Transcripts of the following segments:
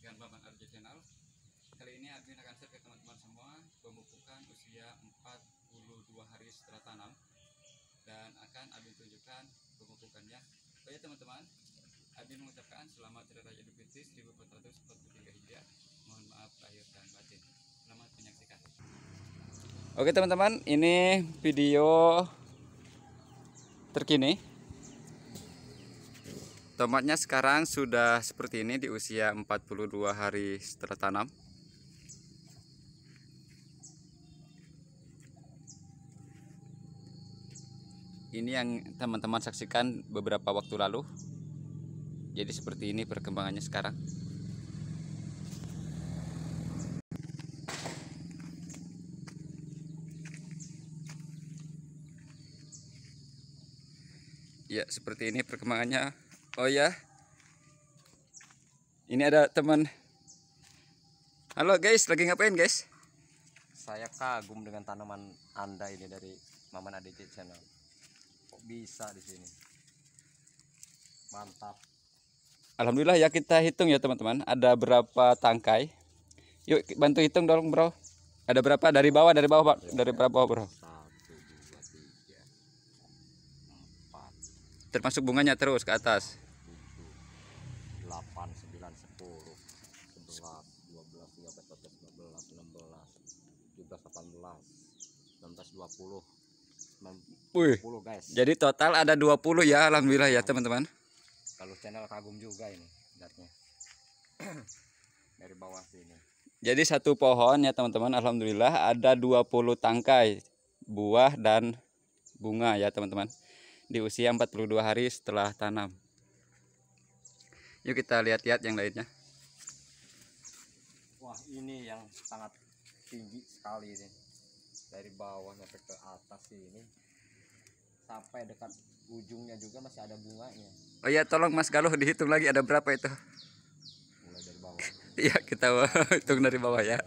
dengan Bambang Arjo Channel Kali ini Admin akan share ke teman-teman semua pemupukan usia 42 hari setelah tanam Dan akan Admin tunjukkan pemupukannya Oke teman-teman, Admin mengucapkan selamat Hari Raya Idul Fitri 1443 Hijriah Mohon maaf lahir dan batin Selamat menyaksikan Oke teman-teman, ini video terkini Tomatnya sekarang sudah seperti ini di usia 42 hari setelah tanam. Ini yang teman-teman saksikan beberapa waktu lalu. Jadi seperti ini perkembangannya sekarang. ya seperti ini perkembangannya Oh ya. Ini ada teman. Halo guys, lagi ngapain guys? Saya kagum dengan tanaman Anda ini dari Maman ADC channel. Kok bisa di sini? Mantap. Alhamdulillah ya kita hitung ya teman-teman. Ada berapa tangkai? Yuk bantu hitung dong, Bro. Ada berapa dari bawah dari bawah, Pak? Dari berapa, Bro? termasuk bunganya terus ke atas 8 9 10 11 12 13 14 15 16 17 18 19 20 Wih, guys. Jadi total ada 20 ya alhamdulillah ya teman-teman. Kalau channel kagum juga ini Dari bawah sini. Jadi satu pohon ya teman-teman alhamdulillah ada 20 tangkai buah dan bunga ya teman-teman di usia 42 hari setelah tanam yuk kita lihat-lihat yang lainnya wah ini yang sangat tinggi sekali ini dari bawah sampai ke atas ini sampai dekat ujungnya juga masih ada bunganya oh ya tolong mas Galuh dihitung lagi ada berapa itu mulai dari bawah iya kita hitung dari bawah ya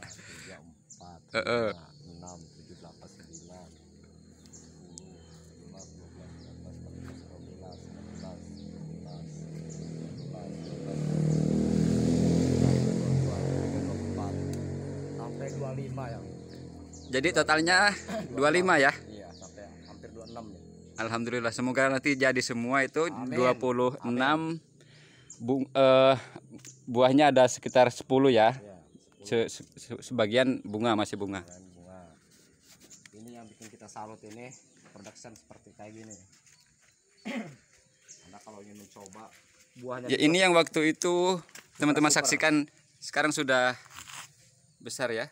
3, 4, 5, uh -uh. sampai 25 ya. Jadi totalnya 25, 25 ya? Iya, sampai hampir 26 ya. Alhamdulillah, semoga nanti jadi semua itu Amin. 26 bu uh, buahnya ada sekitar 10 ya. ya 10. Se, se, sebagian bunga masih bunga. bunga. Ini yang bikin kita salut ini production seperti kayak gini. Anda kalau ingin mencoba buahnya. Ya, ini yang waktu itu teman-teman saksikan sekarang sudah besar ya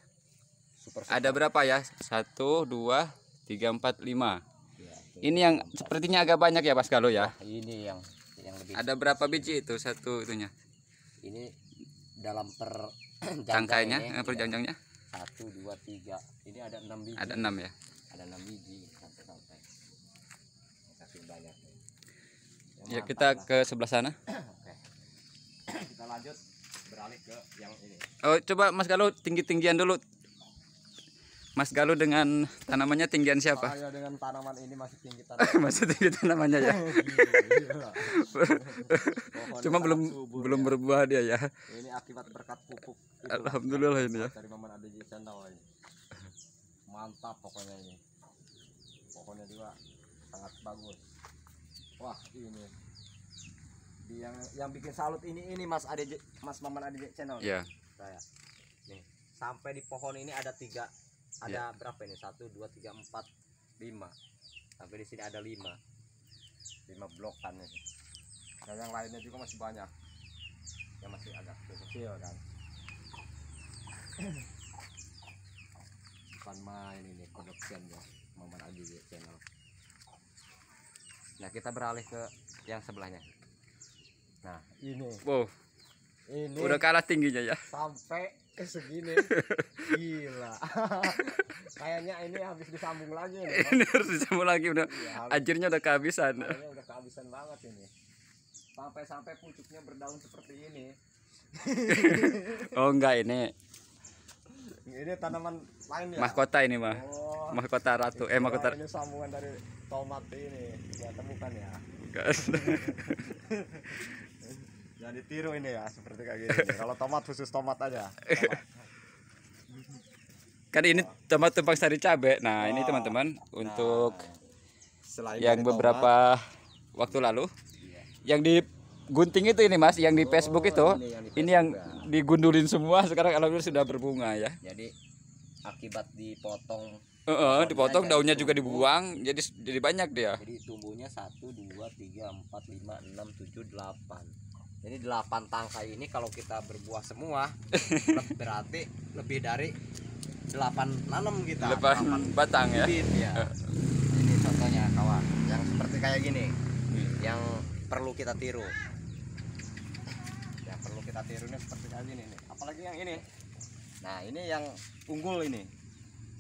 super, super. ada berapa ya satu dua tiga empat lima ya, ini yang sepertinya agak banyak ya kalau ya nah, ini yang yang lebih ada berapa biji itu satu itunya ini dalam per cangkainya ini, per janjangnya satu dua tiga ini ada enam biji ada enam ya ada enam biji ya, kita ke sebelah sana kita lanjut beralih ke yang ini. Oh, coba Mas Galuh tinggi-tinggian dulu. Mas Galuh dengan tanamannya tinggian siapa? Saya oh, dengan tanaman ini masih tinggi tanaman. masih tinggi tanamannya ya. Iya, iya. Cuma belum subur, belum ya. berbuah dia ya. Ini akibat berkat pupuk. Alhamdulillah ini ya. Dari Maman Adi Jisandal ini. Mantap pokoknya ini. Pokoknya juga sangat bagus. Wah, ini di yang yang bikin salut ini ini Mas Ade Mas Maman Ade channel. Iya. Saya. Nih, sampai di pohon ini ada tiga ada yeah. berapa ini? Satu, dua, tiga, empat, lima. Sampai di sini ada lima. Lima blokan ini. Dan yang lainnya juga masih banyak. Yang masih agak kecil kan. Bukan main ini production ya, Maman Adi channel. Nah, kita beralih ke yang sebelahnya. Nah, ini. Wow. Ini udah kalah tingginya ya. Sampai ke segini. Gila. Kayaknya ini habis disambung lagi nih, Ini harus disambung lagi udah. Ya, udah kehabisan. Ini udah kehabisan banget ini. Sampai-sampai pucuknya berdaun seperti ini. oh enggak ini. Ini tanaman lain ya. Mahkota ini mah. Oh, mahkota ratu. Eh mahkota. Ini sambungan dari tomat ini. Ya temukan ya. Jangan ditiru ini ya seperti kayak gini. Kalau tomat khusus tomat aja. Tomat. kan ini tomat tumpang sari cabe. Nah, ini ah. teman-teman nah, untuk selain yang beberapa waktu lalu yang di gunting itu ini Mas, yang di oh, Facebook itu. Ini yang, di ini yang ya. digundulin semua sekarang kalau sudah berbunga ya. Jadi akibat dipotong Uh, dipotong daunnya tumbuh. Gitu. juga dibuang jadi jadi banyak dia jadi tumbuhnya satu dua tiga empat lima enam tujuh delapan jadi 8 tangkai ini kalau kita berbuah semua berarti lebih dari 8 nanam kita. 8, 8 batang ya. ya. Ini contohnya kawan, yang seperti kayak gini. Hmm. Yang perlu kita tiru. Yang perlu kita tirunya seperti kayak gini nih. Apalagi yang ini. Nah, ini yang unggul ini.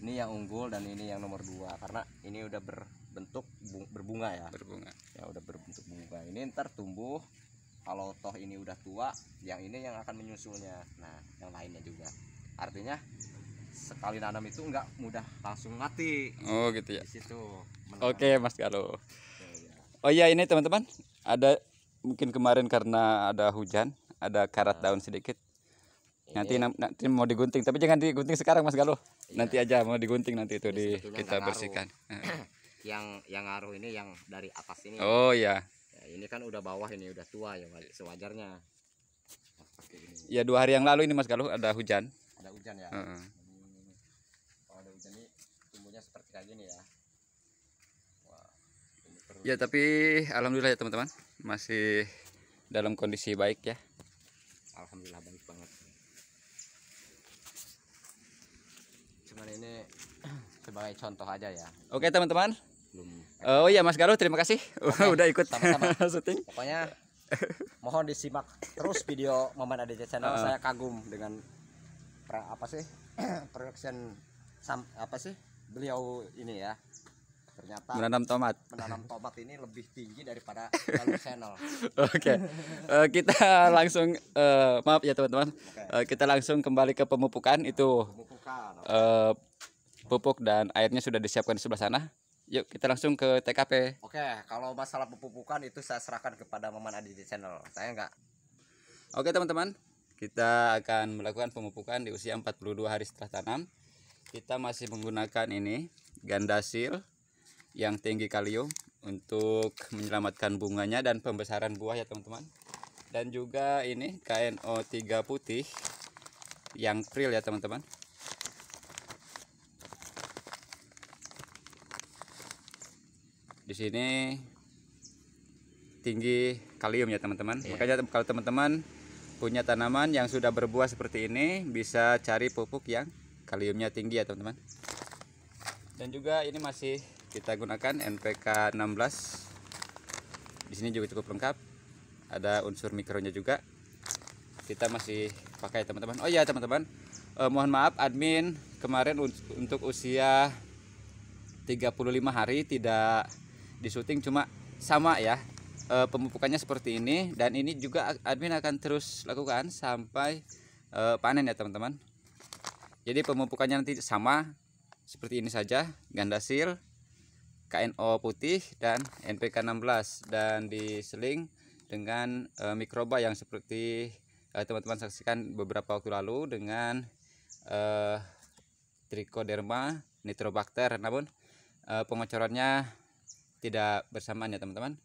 Ini yang unggul dan ini yang nomor 2 karena ini udah berbentuk berbunga ya. Berbunga. Ya udah berbentuk bunga. Ini ntar tumbuh kalau toh ini udah tua yang ini yang akan menyusulnya nah yang lainnya juga artinya sekali nanam itu enggak mudah langsung mati oh gitu ya situ oke okay, mas Galo iya. oh iya ini teman-teman ada mungkin kemarin karena ada hujan ada karat nah. daun sedikit iya. nanti ini. nanti mau digunting tapi jangan digunting sekarang mas Galo. iya. nanti aja mau digunting nanti itu iya, di kita bersihkan yang yang ngaruh ini yang dari atas ini oh ya ya, ini kan udah bawah ini udah tua ya sewajarnya ya dua hari yang lalu ini mas Galuh ada hujan ada hujan ya uh -uh. kalau ada hujan ini tumbuhnya seperti kayak gini ya Wah, Iya tapi alhamdulillah ya teman-teman masih dalam kondisi baik ya alhamdulillah baik banget cuman ini sebagai contoh aja ya oke teman-teman belum Oh iya Mas Garuh terima kasih okay. udah ikut Sama-sama. syuting. Pokoknya mohon disimak terus video Maman ADC channel. Uh. Saya kagum dengan pra, apa sih production sam, apa sih beliau ini ya. Ternyata menanam tomat. Menanam tomat ini lebih tinggi daripada Galuh channel. Oke. Okay. Uh, eh, kita langsung uh, maaf ya teman-teman. Okay. Uh, eh, kita langsung kembali ke pemupukan itu. Pemupukan. Uh, pupuk dan airnya sudah disiapkan di sebelah sana Yuk kita langsung ke TKP. Oke, kalau masalah pepupukan itu saya serahkan kepada Maman Adi di channel. Saya enggak. Oke teman-teman, kita akan melakukan pemupukan di usia 42 hari setelah tanam. Kita masih menggunakan ini gandasil yang tinggi kalium untuk menyelamatkan bunganya dan pembesaran buah ya teman-teman. Dan juga ini KNO3 putih yang krill ya teman-teman. di sini tinggi kalium ya teman-teman. Yeah. Makanya kalau teman-teman punya tanaman yang sudah berbuah seperti ini bisa cari pupuk yang kaliumnya tinggi ya teman-teman. Dan juga ini masih kita gunakan NPK 16. Di sini juga cukup lengkap. Ada unsur mikronya juga. Kita masih pakai teman-teman. Oh ya teman-teman, eh, mohon maaf admin kemarin untuk usia 35 hari tidak di syuting cuma sama ya e, pemupukannya seperti ini dan ini juga admin akan terus lakukan sampai e, panen ya teman-teman jadi pemupukannya nanti sama seperti ini saja gandasil KNO putih dan NPK 16 dan diseling dengan e, mikroba yang seperti teman-teman saksikan beberapa waktu lalu dengan eh, trichoderma nitrobacter namun eh, pengocorannya tidak bersamaan ya teman-teman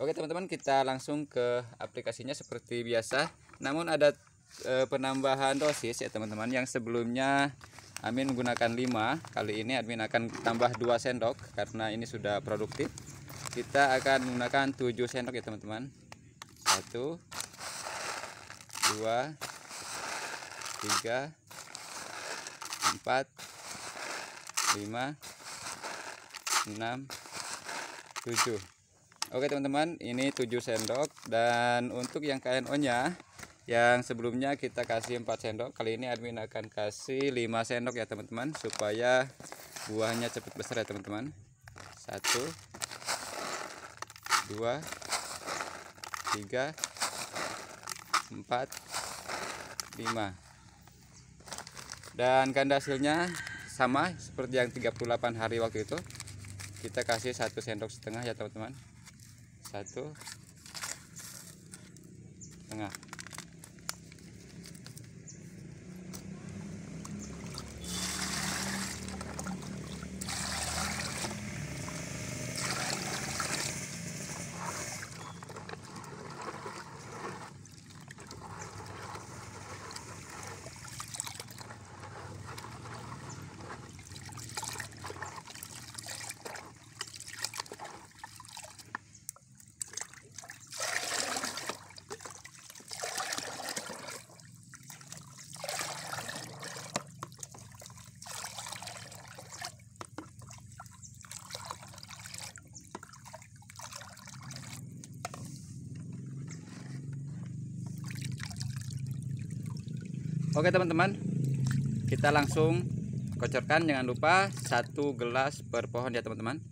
oke teman-teman kita langsung ke aplikasinya seperti biasa namun ada e, penambahan dosis ya teman-teman yang sebelumnya admin menggunakan 5 kali ini admin akan tambah 2 sendok karena ini sudah produktif kita akan menggunakan 7 sendok ya teman-teman 1 2 3 4 5 6 7 Oke teman-teman ini 7 sendok dan untuk yang KNO nya yang sebelumnya kita kasih 4 sendok kali ini admin akan kasih 5 sendok ya teman-teman supaya buahnya cepat besar ya teman-teman 1 2 3 4 5 dan ganda hasilnya sama seperti yang 38 hari waktu itu kita kasih satu sendok setengah ya teman-teman satu setengah Oke teman-teman, kita langsung kocorkan jangan lupa satu gelas per pohon ya teman-teman.